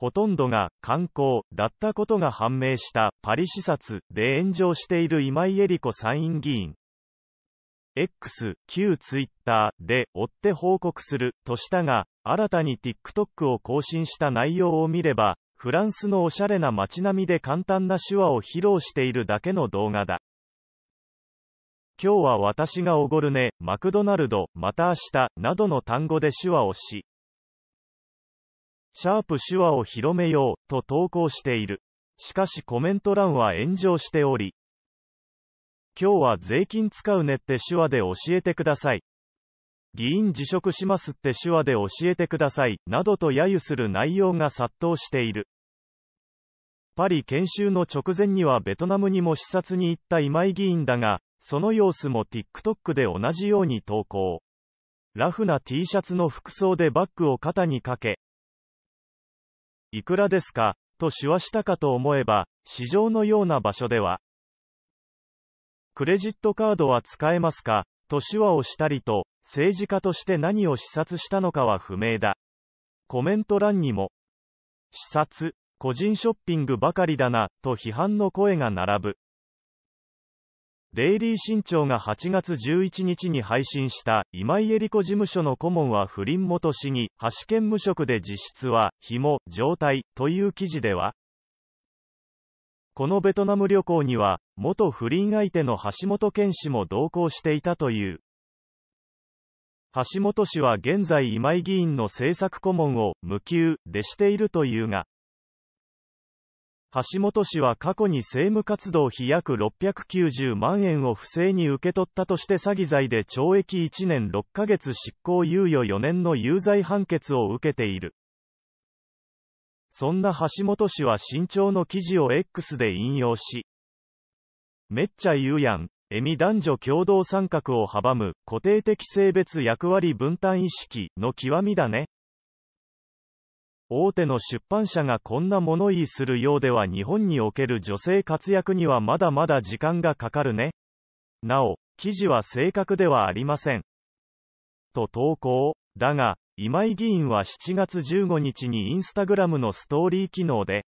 ほとんどが観光だったことが判明したパリ視察で炎上している今井絵理子参院議員。X、旧 Twitter で追って報告するとしたが、新たに TikTok を更新した内容を見れば、フランスのおしゃれな街並みで簡単な手話を披露しているだけの動画だ。今日は私がおごるね、マクドナルド、また明日、などの単語で手話をし、シャープ手話を広めよう、と投稿している。しかしコメント欄は炎上しており、今日は税金使うねって手話で教えてください。議員辞職しますって手話で教えてください、などと揶揄する内容が殺到している。パリ研修の直前にはベトナムにも視察に行った今井議員だが、その様子も TikTok で同じように投稿。ラフな T シャツの服装でバッグを肩にかけ、いくらですかと手話したかと思えば、市場のような場所では、クレジットカードは使えますかと手話をしたりと、政治家として何を視察したのかは不明だ。コメント欄にも、視察、個人ショッピングばかりだな、と批判の声が並ぶ。デイリー新潮が8月11日に配信した今井絵理子事務所の顧問は不倫元市議、橋県無職で実質は、紐、状態、という記事では、このベトナム旅行には、元不倫相手の橋本健氏も同行していたという。橋本氏は現在今井議員の政策顧問を無給でしているというが、橋本氏は過去に政務活動費約690万円を不正に受け取ったとして詐欺罪で懲役1年6ヶ月執行猶予4年の有罪判決を受けている。そんな橋本氏は新潮の記事を X で引用し、めっちゃ言うやん、エミ男女共同参画を阻む固定的性別役割分担意識の極みだね。大手の出版社がこんな物言いするようでは日本における女性活躍にはまだまだ時間がかかるね。なお、記事は正確ではありません。と投稿。だが、今井議員は7月15日にインスタグラムのストーリー機能で、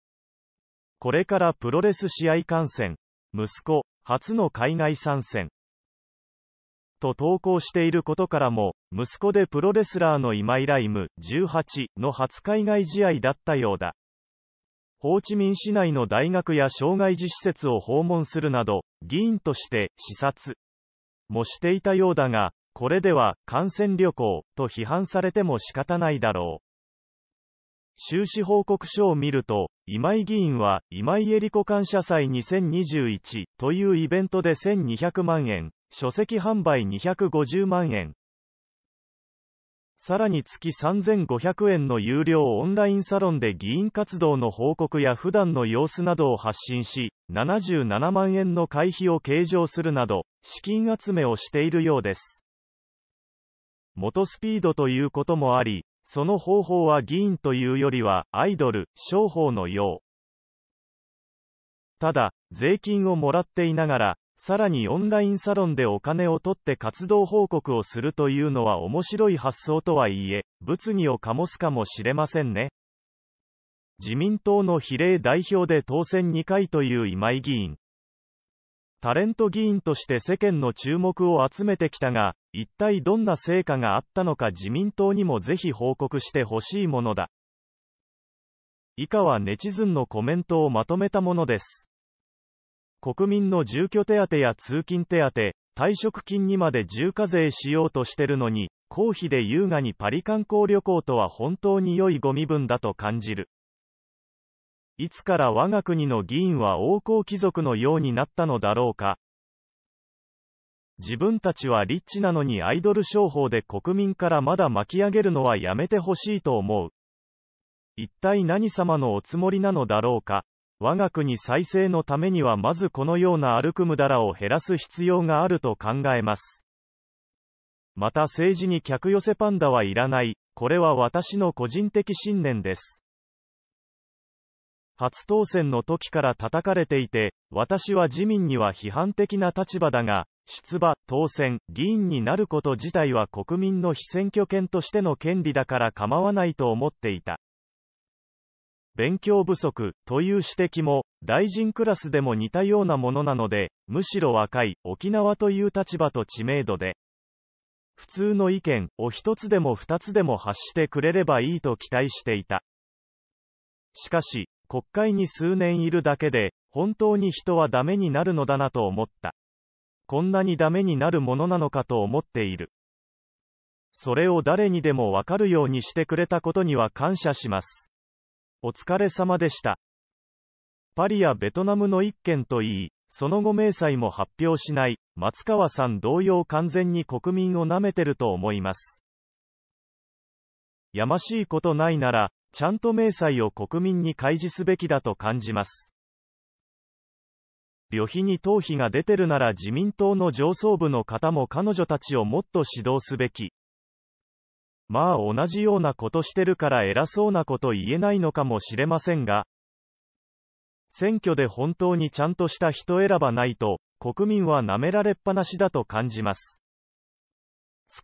これからプロレス試合観戦、息子、初の海外参戦、と投稿していることからも、息子でプロレスラーの今井ライム18の初海外試合だったようだ。ホーチミン市内の大学や障害児施設を訪問するなど、議員として視察もしていたようだが、これでは感染旅行と批判されても仕方ないだろう。収支報告書を見ると、今井議員は、今井絵理子感謝祭2021というイベントで1200万円、書籍販売250万円。さらに月3500円の有料オンラインサロンで議員活動の報告や普段の様子などを発信し、77万円の会費を計上するなど、資金集めをしているようです。元スピードということもあり、その方法は議員というよりは、アイドル、商法のよう。ただ、税金をもらっていながら、さらにオンラインサロンでお金を取って活動報告をするというのは面白い発想とはいえ、物議を醸すかもしれませんね。自民党の比例代表で当選2回という今井議員。タレント議員として世間の注目を集めてきたが、一体どんな成果があったのか自民党にもぜひ報告してほしいものだ。以下はネチズンのコメントをまとめたものです。国民の住居手当や通勤手当、退職金にまで重課税しようとしてるのに、公費で優雅にパリ観光旅行とは本当に良いご身分だと感じる。いつから我が国の議員は王侯貴族のようになったのだろうか。自分たちはリッチなのにアイドル商法で国民からまだ巻き上げるのはやめてほしいと思う。一体何様のおつもりなのだろうか。我が国再生のためにはまずこのような歩くムダらを減らす必要があると考えます。また政治に客寄せパンダはいらない、これは私の個人的信念です。初当選の時から叩かれていて、私は自民には批判的な立場だが、出馬、当選、議員になること自体は国民の非選挙権としての権利だから構わないと思っていた。勉強不足という指摘も、大臣クラスでも似たようなものなので、むしろ若い沖縄という立場と知名度で、普通の意見を一つでも二つでも発してくれればいいと期待していた。しかし、国会に数年いるだけで、本当に人はダメになるのだなと思った。こんなにダメになるものなのかと思っている。それを誰にでもわかるようにしてくれたことには感謝します。お疲れ様でした。パリやベトナムの一件といい、その後明細も発表しない、松川さん同様完全に国民を舐めてると思います。やましいことないなら、ちゃんと明細を国民に開示すべきだと感じます。旅費に頭皮が出てるなら自民党の上層部の方も彼女たちをもっと指導すべき。まあ同じようなことしてるから偉そうなこと言えないのかもしれませんが、選挙で本当にちゃんとした人選ばないと、国民は舐められっぱなしだと感じます。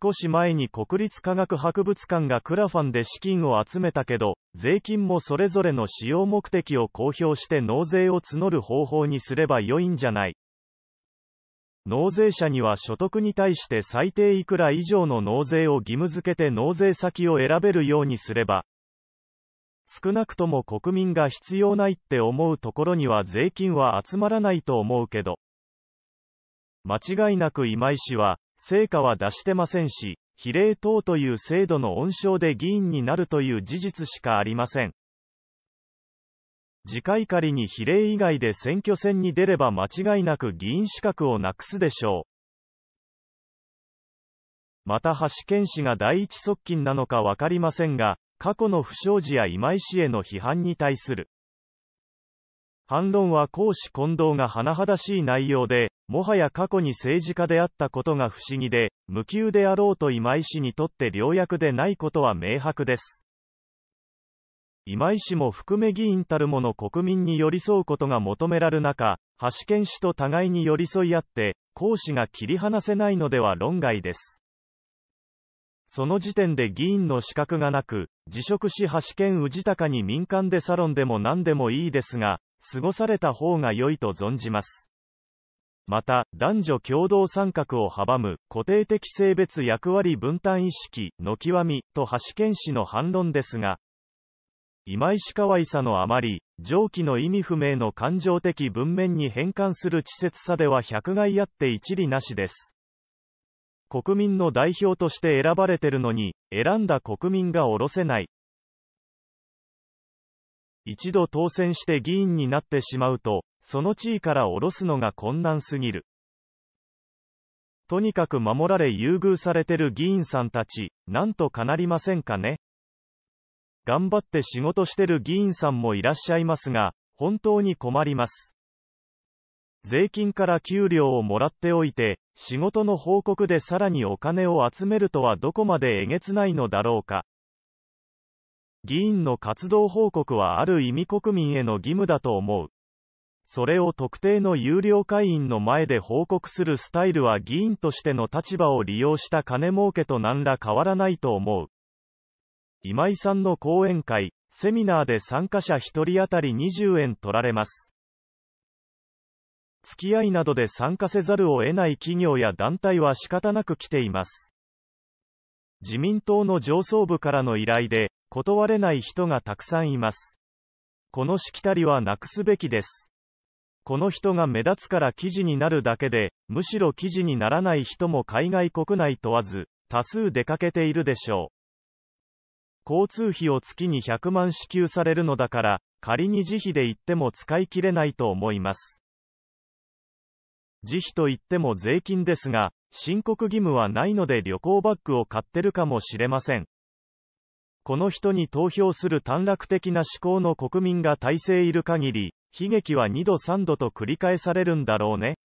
少し前に国立科学博物館がクラファンで資金を集めたけど、税金もそれぞれの使用目的を公表して納税を募る方法にすれば良いんじゃない納税者には所得に対して最低いくら以上の納税を義務付けて納税先を選べるようにすれば、少なくとも国民が必要ないって思うところには税金は集まらないと思うけど、間違いなく今井氏は、成果は出してませんし、比例等という制度の温床で議員になるという事実しかありません。次回仮に比例以外で選挙戦に出れば間違いなく議員資格をなくすでしょう。また橋健氏が第一側近なのか分かりませんが、過去の不祥事や今井氏への批判に対する反論は公私混同が甚だしい内容で、もはや過去に政治家であったことが不思議で、無給であろうと今井氏にとって良薬でないことは明白です。今井氏も含め議員たるもの国民に寄り添うことが求められる中、橋健氏と互いに寄り添い合って、講師が切り離せないのでは論外です。その時点で議員の資格がなく、辞職し橋健氏高に民間でサロンでも何でもいいですが、過ごされた方が良いと存じます。また、男女共同参画を阻む、固定的性別役割分担意識の極み、と橋健氏の反論ですが、今石川伊さのあまり、上記の意味不明の感情的文面に変換する稚拙さでは百害あって一理なしです。国民の代表として選ばれてるのに、選んだ国民が下ろせない。一度当選して議員になってしまうと、その地位から下ろすのが困難すぎる。とにかく守られ優遇されてる議員さんたち、なんとかなりませんかね。頑張って仕事してる議員さんもいらっしゃいますが、本当に困ります。税金から給料をもらっておいて、仕事の報告でさらにお金を集めるとはどこまでえげつないのだろうか。議員の活動報告はある意味国民への義務だと思う。それを特定の有料会員の前で報告するスタイルは議員としての立場を利用した金儲けと何ら変わらないと思う。今井さんの講演会、セミナーで参加者1人当たり20円取られます。付き合いなどで参加せざるを得ない企業や団体は仕方なく来ています。自民党の上層部からの依頼で、断れない人がたくさんいます。このしきたりはなくすべきです。この人が目立つから記事になるだけで、むしろ記事にならない人も海外国内問わず、多数出かけているでしょう。交通費を月に100万支給されるのだから、仮に自費で行っても使い切れないと思います。自費と言っても税金ですが、申告義務はないので旅行バッグを買ってるかもしれません。この人に投票する短絡的な思考の国民が体制いる限り、悲劇は2度3度と繰り返されるんだろうね。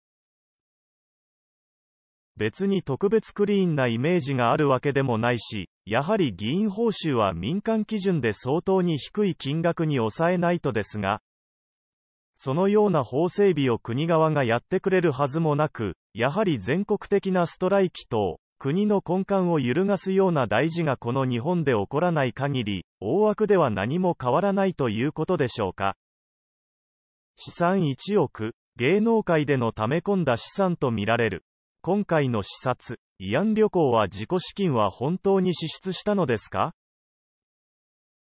別に特別クリーンなイメージがあるわけでもないし、やはり議員報酬は民間基準で相当に低い金額に抑えないとですが、そのような法整備を国側がやってくれるはずもなく、やはり全国的なストライキ等、国の根幹を揺るがすような大事がこの日本で起こらない限り、大枠では何も変わらないということでしょうか。資産1億、芸能界での溜め込んだ資産とみられる。今回の視察、慰安旅行は自己資金は本当に支出したのですか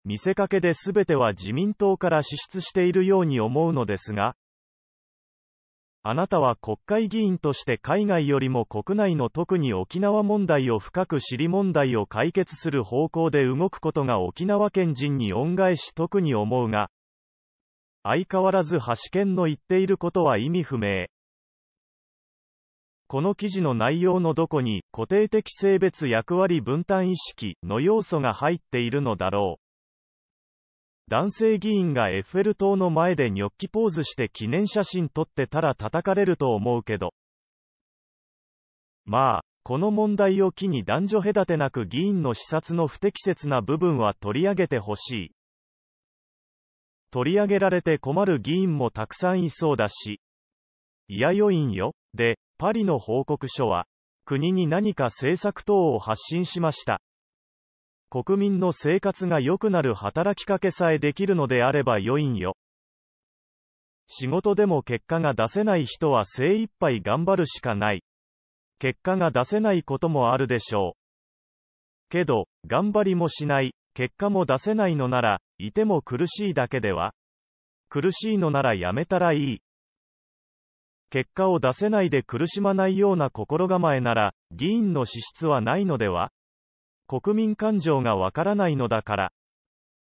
見せかけで全ては自民党から支出しているように思うのですが、あなたは国会議員として海外よりも国内の特に沖縄問題を深く知り問題を解決する方向で動くことが沖縄県人に恩返し特に思うが、相変わらず橋県の言っていることは意味不明。この記事の内容のどこに固定的性別役割分担意識の要素が入っているのだろう。男性議員がエッフェル塔の前でニョッキポーズして記念写真撮ってたら叩かれると思うけど。まあ、この問題を機に男女隔てなく議員の視察の不適切な部分は取り上げてほしい。取り上げられて困る議員もたくさんいそうだし。いやよいんよ。で、パリの報告書は、国に何か政策等を発信しました。国民の生活が良くなる働きかけさえできるのであれば良いんよ。仕事でも結果が出せない人は精一杯頑張るしかない。結果が出せないこともあるでしょう。けど、頑張りもしない、結果も出せないのなら、いても苦しいだけでは苦しいのならやめたらいい。結果を出せないで苦しまないような心構えなら、議員の資質はないのでは国民感情がわからないのだから。